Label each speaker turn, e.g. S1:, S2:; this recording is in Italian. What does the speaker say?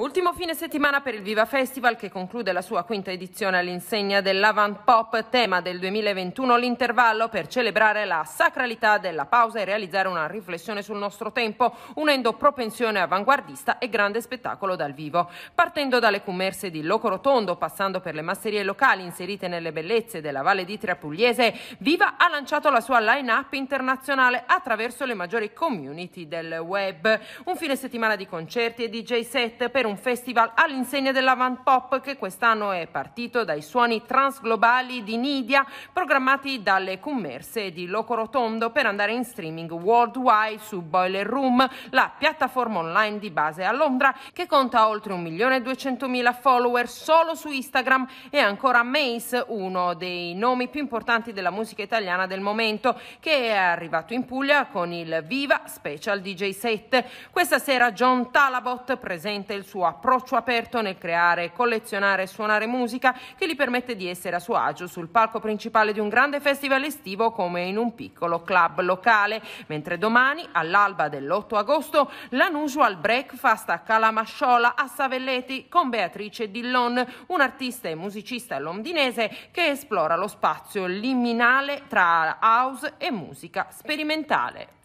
S1: Ultimo fine settimana per il Viva Festival che conclude la sua quinta edizione all'insegna dell'Avant Pop, tema del 2021 l'intervallo per celebrare la sacralità della pausa e realizzare una riflessione sul nostro tempo, unendo propensione avanguardista e grande spettacolo dal vivo. Partendo dalle commerse di Locorotondo, passando per le masserie locali inserite nelle bellezze della Valle di Pugliese, Viva ha lanciato la sua line-up internazionale attraverso le maggiori community del web. Un fine settimana di concerti e DJ set per un festival all'insegna dell'avant pop che quest'anno è partito dai suoni transglobali di Nidia programmati dalle commerse di Locorotondo per andare in streaming worldwide su Boiler Room, la piattaforma online di base a Londra che conta oltre 1.200.000 follower solo su Instagram e ancora Mace, uno dei nomi più importanti della musica italiana del momento, che è arrivato in Puglia con il Viva Special DJ 7. Questa sera John Talabot presenta il suo suo approccio aperto nel creare, collezionare e suonare musica che gli permette di essere a suo agio sul palco principale di un grande festival estivo come in un piccolo club locale, mentre domani all'alba dell'8 agosto l'unusual breakfast a Calamasciola a Savelletti con Beatrice Dillon, un'artista e musicista londinese che esplora lo spazio liminale tra house e musica sperimentale.